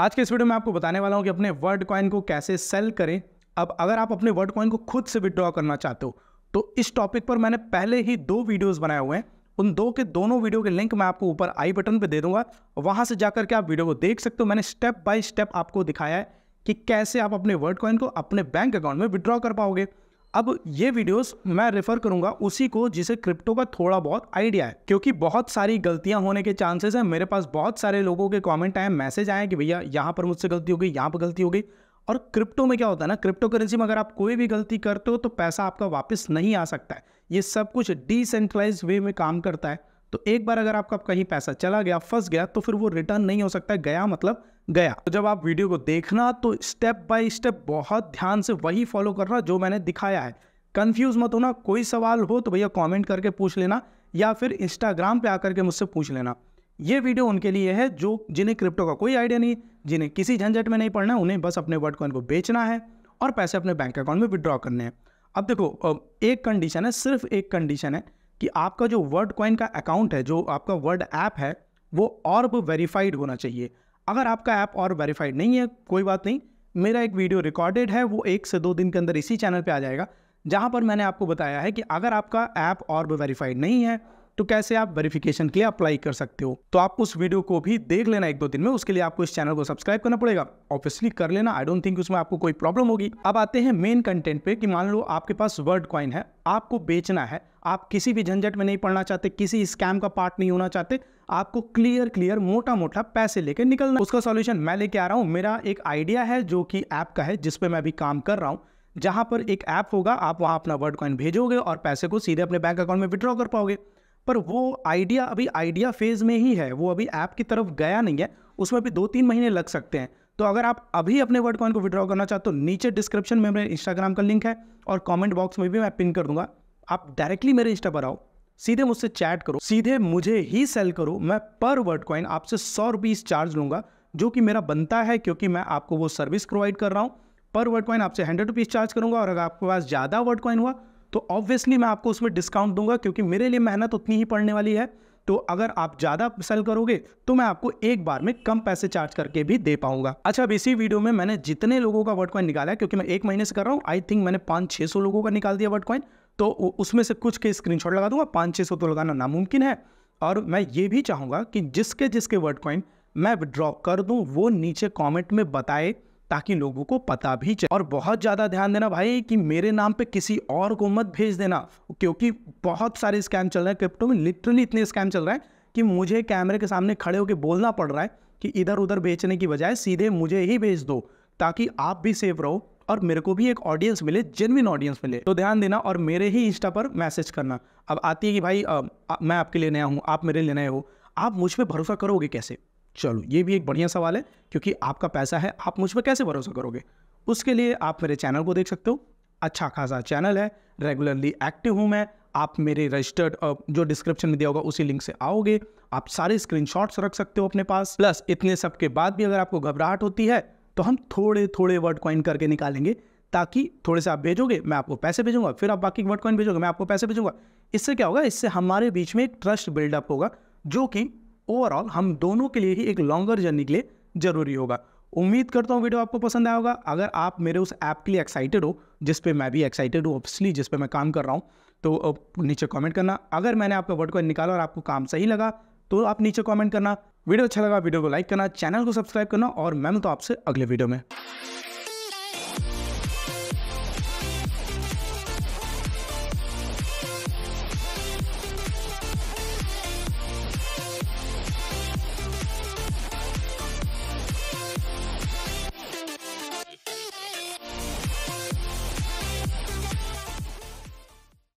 आज के इस वीडियो में आपको बताने वाला हूँ कि अपने वर्ड कॉइन को कैसे सेल करें अब अगर आप अपने वर्ड कॉइन को खुद से विड्रॉ करना चाहते हो तो इस टॉपिक पर मैंने पहले ही दो वीडियोस बनाए हुए हैं उन दो के दोनों वीडियो के लिंक मैं आपको ऊपर आई बटन पर दे दूंगा वहां से जाकर के आप वीडियो को देख सकते हो मैंने स्टेप बाय स्टेप आपको दिखाया है कि कैसे आप अपने वर्ड कॉइन को अपने बैंक अकाउंट में विड्रॉ कर पाओगे अब ये वीडियोस मैं रेफर करूंगा उसी को जिसे क्रिप्टो का थोड़ा बहुत आइडिया है क्योंकि बहुत सारी गलतियां होने के चांसेस हैं मेरे पास बहुत सारे लोगों के कमेंट आए मैसेज आए कि भैया यहाँ पर मुझसे गलती हो गई यहाँ पर गलती हो गई और क्रिप्टो में क्या होता है ना क्रिप्टो करेंसी में अगर आप कोई भी गलती करते हो तो पैसा आपका वापस नहीं आ सकता है ये सब कुछ डिसेंट्रलाइज वे में काम करता है तो एक बार अगर आपका कहीं पैसा चला गया फंस गया तो फिर वो रिटर्न नहीं हो सकता गया मतलब गया तो जब आप वीडियो को देखना तो स्टेप बाय स्टेप बहुत ध्यान से वही फॉलो करना जो मैंने दिखाया है कंफ्यूज मत होना कोई सवाल हो तो भैया कमेंट करके पूछ लेना या फिर इंस्टाग्राम पे आकर के मुझसे पूछ लेना ये वीडियो उनके लिए है जो जिन्हें क्रिप्टो का कोई आइडिया नहीं जिन्हें किसी झंझट में नहीं पढ़ना उन्हें बस अपने वर्ड को बेचना है और पैसे अपने बैंक अकाउंट में विड्रॉ करने हैं अब देखो एक कंडीशन है सिर्फ एक कंडीशन है कि आपका जो वर्ड कॉइन का अकाउंट है जो आपका वर्ड ऐप है वो और वेरीफाइड होना चाहिए अगर आपका ऐप और वेरीफाइड नहीं है कोई बात नहीं मेरा एक वीडियो रिकॉर्डेड है वो एक से दो दिन के अंदर इसी चैनल पर आ जाएगा जहाँ पर मैंने आपको बताया है कि अगर आपका ऐप और वेरीफाइड नहीं है तो कैसे आप वेरिफिकेशन के लिए अप्लाई कर सकते हो तो आप उस वीडियो को भी देख लेना एक दो दिन में उसके लिए आपको इस चैनल को सब्सक्राइब करना पड़ेगा ऑब्वियसली कर लेना आई डोंट थिंक उसमें आपको कोई प्रॉब्लम होगी अब आते हैं मेन कंटेंट पे कि मान लो आपके पास वर्ड कॉइन है आपको बेचना है आप किसी भी झंझट में नहीं पड़ना चाहते किसी स्कैम का पार्ट नहीं होना चाहते आपको क्लियर क्लियर मोटा मोटा पैसे लेकर निकलना उसका सॉल्यूशन मैं लेके आ रहा हूँ मेरा एक आइडिया है जो कि ऐप का है जिस पर मैं अभी काम कर रहा हूँ जहाँ पर एक ऐप होगा आप वहाँ अपना वर्ड कॉइन भेजोगे और पैसे को सीधे अपने बैंक अकाउंट में विड्रॉ कर पाओगे पर वो आइडिया अभी आइडिया फेज़ में ही है वो अभी ऐप की तरफ गया नहीं है उसमें भी दो तीन महीने लग सकते हैं तो अगर आप अभी अपने वर्ड कॉइन को विड्रॉ करना चाहते हो तो नीचे डिस्क्रिप्शन में मेरे इंस्टाग्राम का लिंक है और कमेंट बॉक्स में भी मैं पिन कर दूंगा आप डायरेक्टली मेरे इंस्टा पर आओ सीधे मुझसे चैट करो सीधे मुझे ही सेल करो मैं पर वर्ड कॉइन आपसे सौ रुपीज़ चार्ज लूंगा जो कि मेरा बनता है क्योंकि मैं आपको वो सर्विस प्रोवाइड कर रहा हूँ पर वर्ड कॉइन आपसे हंड्रेड रुपीज़ चार्ज करूंगा और अगर आपके पास ज़्यादा वर्ड कॉइन हुआ तो ऑब्वियसली मैं आपको उसमें डिस्काउंट दूंगा क्योंकि मेरे लिए मेहनत उतनी ही पड़ने वाली है तो अगर आप ज़्यादा सेल करोगे तो मैं आपको एक बार में कम पैसे चार्ज करके भी दे पाऊंगा अच्छा अब इसी वीडियो में मैंने जितने लोगों का वर्ड कॉइन निकाला क्योंकि मैं एक महीने से कर रहा हूँ आई थिंक मैंने पाँच छः सौ लोगों का निकाल दिया वर्ड कॉइन तो उसमें से कुछ के स्क्रीनशॉट लगा दूंगा पाँच छः सौ तो लगाना नामुमकिन है और मैं ये भी चाहूँगा कि जिसके जिसके वर्ड कॉइन मैं विड्रॉ कर दूँ वो नीचे कॉमेंट में बताए ताकि लोगों को पता भी चले और बहुत ज़्यादा ध्यान देना भाई कि मेरे नाम पे किसी और को मत भेज देना क्योंकि बहुत सारे स्कैम चल रहे हैं क्रिप्टो में लिटरली इतने स्कैम चल रहे हैं कि मुझे कैमरे के सामने खड़े होकर बोलना पड़ रहा है कि इधर उधर बेचने की बजाय सीधे मुझे ही भेज दो ताकि आप भी सेफ रहो और मेरे को भी एक ऑडियंस मिले जेनविन ऑडियंस मिले तो ध्यान देना और मेरे ही इंस्टा पर मैसेज करना अब आती है कि भाई आ, आ, मैं आपके लिए नया हूँ आप मेरे लिए नए हो आप मुझ पर भरोसा करोगे कैसे चलो ये भी एक बढ़िया सवाल है क्योंकि आपका पैसा है आप मुझ पर कैसे भरोसा करोगे उसके लिए आप मेरे चैनल को देख सकते हो अच्छा खासा चैनल है रेगुलरली एक्टिव हूँ मैं आप मेरे रजिस्टर्ड जो डिस्क्रिप्शन में दिया होगा उसी लिंक से आओगे आप सारे स्क्रीनशॉट्स रख सकते हो अपने पास प्लस इतने सब के बाद भी अगर आपको घबराहट होती है तो हम थोड़े थोड़े वर्ड कॉइन करके निकालेंगे ताकि थोड़े से आप भेजोगे मैं आपको पैसे भेजूंगा फिर आप बाकी वर्ड कॉइन भेजोगे मैं आपको पैसे भेजूंगा इससे क्या होगा इससे हमारे बीच में एक ट्रस्ट बिल्डअप होगा जो कि ओवरऑल हम दोनों के लिए ही एक लॉन्गर जर्नी के लिए जरूरी होगा उम्मीद करता हूँ वीडियो आपको पसंद आया होगा अगर आप मेरे उस ऐप के लिए एक्साइटेड हो जिस पे मैं भी एक्साइटेड हूँ ऑब्वियसली जिस पे मैं काम कर रहा हूँ तो नीचे कमेंट करना अगर मैंने आपका वर्ड कॉइन निकाला और आपको काम सही लगा तो आप नीचे कॉमेंट करना वीडियो अच्छा लगा वीडियो को लाइक करना चैनल को सब्सक्राइब करना और मैं तो आपसे अगले वीडियो में